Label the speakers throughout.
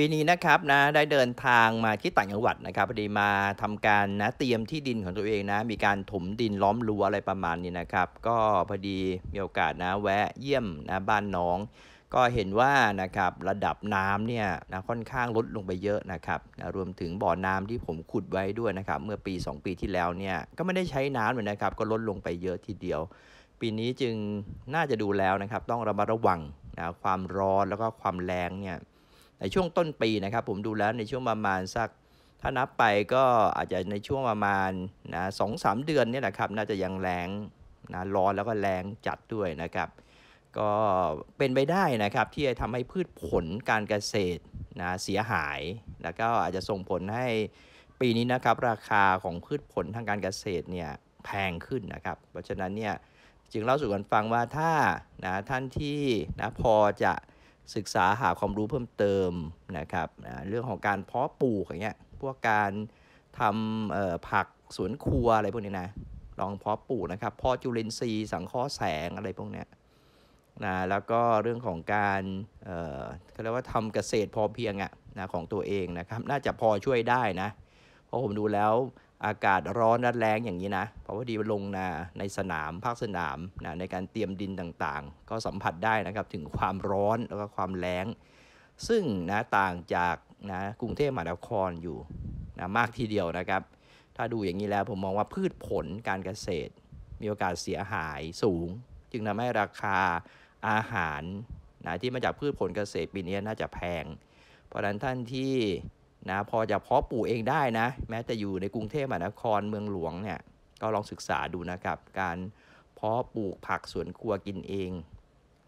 Speaker 1: ปีนี้นะครับนะได้เดินทางมาที่ต่างจังหวัดนะครับพอดีมาทำการนะเตรียมที่ดินของตัวเองนะ มีการถมดินล้อมรั้วอะไรประมาณนี้นะครับ ก็พอดีมีโอกาสนะแวะเยี่ยมนะบ้านน้อง ก็เห็นว่านะครับระดับน้ำเนี่ยนะค่อนข้างลดลงไปเยอะนะครับนะรวมถึงบ่อน้ำที่ผมขุดไว้ด้วยนะครับเมื่อปี 2 ปีที่แล้วเนี่ยก็ไม่ได้ใช้น้ำเลยนะครับก็ลดลงไปเยอะทีเดียว ปีนี้จึงน่าจะดูแล้วนะครับ ต้องระมัดระวังนะความร้อนแล้วก็ความแรงเนี่ยในช่วงต้นปีนะครับ ผมดูแล้วในช่วงประมาณสัก ถ้านับไปก็อาจจะในช่วงประมาณนะสองสามเดือนนี่แหละครับ น่าจะยังแรงนะร้อนแล้วก็แรงจัดด้วยนะครับ ก็เป็นไปได้นะครับ ที่จะทำให้พืชผลการเกษตรนะเสียหาย แล้วก็อาจจะส่งผลให้ปีนี้นะครับ ราคาของพืชผลทางการเกษตรเนี่ยแพงขึ้นนะครับเพราะฉะนั้นเนี่ยจึงเล่าสู่กันฟังว่าถ้านะท่านที่นะพอจะศึกษาหาความรู้เพิ่มเติมนะครับเรื่องของการเพาะปลูกอย่างเงี้ยพวกการทำผักสวนครัวอะไรพวกนี้นะลองเพาะปลูกนะครับเพาะจุลินทรีย์สังเคราะห์แสงอะไรพวกเนี้ยนะแล้วก็เรื่องของการเขาเรียกว่าทำเกษตรพอเพียงอะ่ะนะของตัวเองนะครับ น่าจะพอช่วยได้นะเพราะผมดูแล้วอากาศร้อนและแรงอย่างนี้นะเพราะว่าดีลงนาในสนามภาคสนามนะในการเตรียมดินต่างๆ ก็สัมผัสได้นะครับถึงความร้อนแล้วก็ความแรงซึ่งนะต่างจากนะกรุงเทพมหานครอยู่นะมากทีเดียวนะครับ ถ้าดูอย่างนี้แล้วผมมองว่าพืชผลการเกษตร มีโอกาสเสียหายสูง จึงทำให้ราคาอาหารนะที่มาจากพืชผลเกษตรปีนี้น่าจะแพง เพราะนั้นท่านที่นะพอจะเพาะปลูกเองได้นะแม้จะอยู่ในกรุงเทพมหานครเมืองหลวงเนี่ยก็ลองศึกษาดูนะครับ การเพาะปลูกผักสวนครัวกินเอง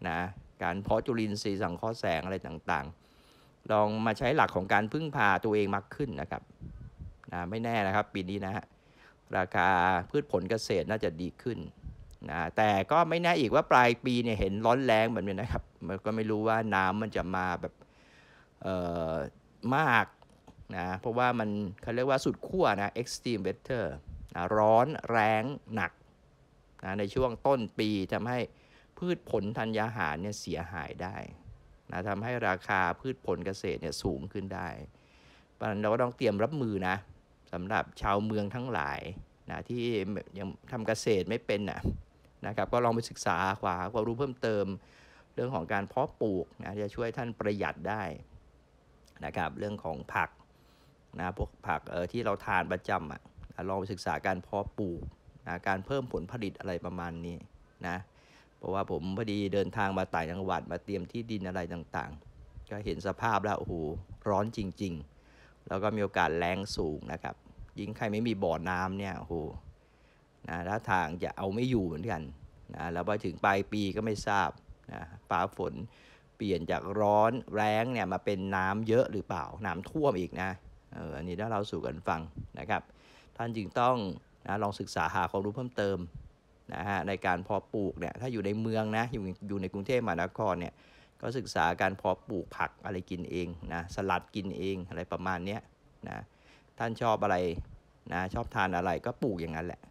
Speaker 1: นะการเพาะจุลินทรีย์สังเคราะห์แสงอะไรต่างๆ ลองมาใช้หลักของการพึ่งพาตัวเองมากขึ้นนะครับนะไม่แน่นะครับปีนี้นะฮะราคาพืชผลเกษตรน่าจะดีขึ้นนะแต่ก็ไม่แน่อีกว่าปลายปีเนี่ยเห็นร้อนแรงแบบนี้นะครับมันก็ไม่รู้ว่าน้ำมันจะมาแบบเอ่อมากนะ เพราะว่ามันเขาเรียกว่าสุดขั้วนะ extreme weather นะร้อนแรงหนักนะในช่วงต้นปีทำให้พืชผลธัญญาหารเนี่ยเสียหายได้นะทำให้ราคาพืชผลเกษตรเนี่ยสูงขึ้นได้เพราะนั้นเราก็ต้องเตรียมรับมือนะสำหรับชาวเมืองทั้งหลายนะที่ยังทำเกษตรไม่เป็นนะนะครับก็ลองไปศึกษาขวาความรู้เพิ่มเติมเรื่องของการเพาะปลูกนะจะช่วยท่านประหยัดได้นะครับเรื่องของผักนะพวกผักเออที่เราทานประจำอะ่ะลองไปศึกษาการเพาะปลูกนะการเพิ่มผลผลิตอะไรประมาณนี้นะเพราะว่าผมพอดีเดินทางมาต่างจังหวัด มาเตรียมที่ดินอะไรต่างๆ ก็เห็นสภาพแล้วโอ้โหร้อนจริง ๆ แล้วก็มีโอกาสแรงสูงนะครับ ยิ่งใครไม่มีบ่อน้ำเนี่ยโอ้โหนะถ้าทางจะเอาไม่อยู่เหมือนกันนะแล้วพอถึงปลายปีก็ไม่ทราบนะฟ้าฝนเปลี่ยนจากร้อนแรงเนี่ยมาเป็นน้ำเยอะหรือเปล่าน้ำท่วมอีกนะเอออันนี้ได้เราสู่กันฟังนะครับ ท่านจึงต้องนะลองศึกษาหาความรู้เพิ่มเติมนะฮะในการเพาะปลูกเนี่ยถ้าอยู่ในเมืองนะอยู่อยู่ในกรุงเทพมหานครเนี่ยก็ศึกษาการเพาะปลูกผักอะไรกินเองนะสลัดกินเองอะไรประมาณนี้นะท่านชอบอะไรนะชอบทานอะไรก็ปลูกอย่างนั้นแหละ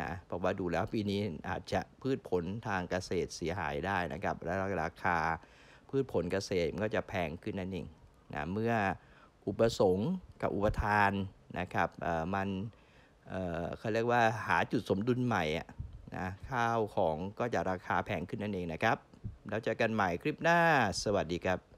Speaker 1: นะเพราะว่าดูแล้วปีนี้อาจจะพืชผลทางเกษตรเสียหายได้นะครับ และราคาพืชผลเกษตรก็จะแพงขึ้นนั่นเองนะเมื่ออุปสงค์กับอุปทานนะครับมันเขาเรียกว่าหาจุดสมดุลใหม่นะ ข้าวของก็จะราคาแพงขึ้นนั่นเองนะครับ แล้วเจอกันใหม่คลิปหน้า สวัสดีครับ